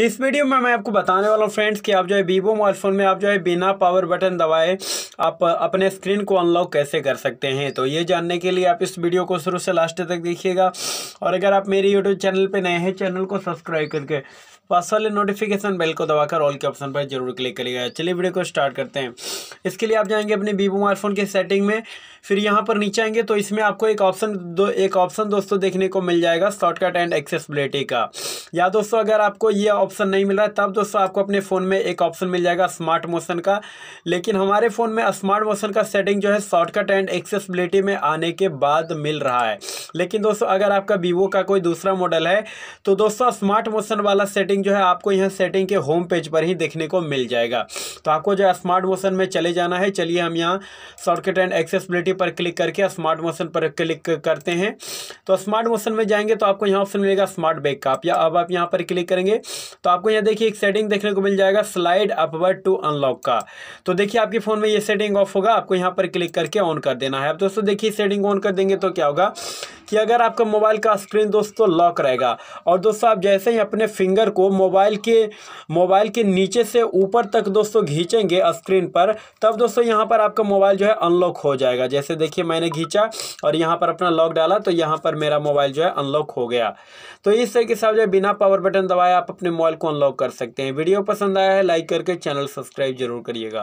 इस वीडियो में मैं आपको बताने वाला हूँ फ्रेंड्स कि आप जो है वीवो मोबाइल फ़ोन में आप जो है बिना पावर बटन दबाए आप अपने स्क्रीन को अनलॉक कैसे कर सकते हैं तो ये जानने के लिए आप इस वीडियो को शुरू से लास्ट तक देखिएगा और अगर आप मेरे यूट्यूब चैनल पर नए हैं चैनल को सब्सक्राइब करके पास वाले नोटिफिकेशन बेल को दबाकर ऑल के ऑप्शन पर जरूर क्लिक करिएगा चलिए वीडियो को स्टार्ट करते हैं इसके लिए आप जाएंगे अपने वीवो मोबाइल फ़ोन की सेटिंग में फिर यहाँ पर नीचे आएंगे तो इसमें आपको एक ऑप्शन दो एक ऑप्शन दोस्तों देखने को मिल जाएगा शॉर्टकट एंड एक्सेसबिलिटी का या दोस्तों अगर आपको ये ऑप्शन नहीं मिल रहा है तब दोस्तों आपको अपने फ़ोन में एक ऑप्शन मिल जाएगा स्मार्ट मोशन का लेकिन हमारे फ़ोन में स्मार्ट मोशन का सेटिंग जो है शॉर्टकट एंड एक्सेसबिलिटी में आने के बाद मिल रहा है लेकिन दोस्तों अगर आपका वीवो का कोई दूसरा मॉडल है तो दोस्तों स्मार्ट मोशन वाला सेटिंग जो है आपको यहाँ सेटिंग के होम पेज पर ही देखने को मिल जाएगा तो आपको जो स्मार्ट मोशन में चले जाना है चलिए हम यहाँ शॉर्टकट एंड एक्सेसबिलिटी इसी पर क्लिक करके स्मार्ट मोशन पर क्लिक करते हैं तो स्मार्ट मोशन में जाएंगे तो आपको यहाँ ऑप्शन मिलेगा स्मार्ट बैक का या अब आप यहाँ पर क्लिक करेंगे तो आपको यहाँ देखिए एक सेटिंग देखने को मिल जाएगा स्लाइड अपवर्ड टू अनलॉक का तो देखिए आपके फ़ोन में ये सेटिंग ऑफ होगा आपको यहाँ पर क्लिक करके ऑन कर देना है अब दोस्तों देखिए सेटिंग ऑन कर देंगे तो क्या होगा कि अगर आपका मोबाइल का स्क्रीन दोस्तों तो लॉक रहेगा और दोस्तों आप जैसे ही अपने फिंगर को मोबाइल के मोबाइल के नीचे से ऊपर तक दोस्तों खींचेंगे स्क्रीन पर तब दोस्तों यहाँ पर आपका मोबाइल जो है अनलॉक हो जाएगा जैसे देखिए मैंने खींचा और यहाँ पर अपना लॉक डाला तो यहाँ पर मेरा मोबाइल जो है अनलॉक हो गया तो इस तरीके से आप जो है बिना पावर बटन दबाए आप अपने मोबाइल को अनलॉक कर सकते हैं वीडियो पसंद आया है लाइक करके चैनल सब्सक्राइब जरूर करिएगा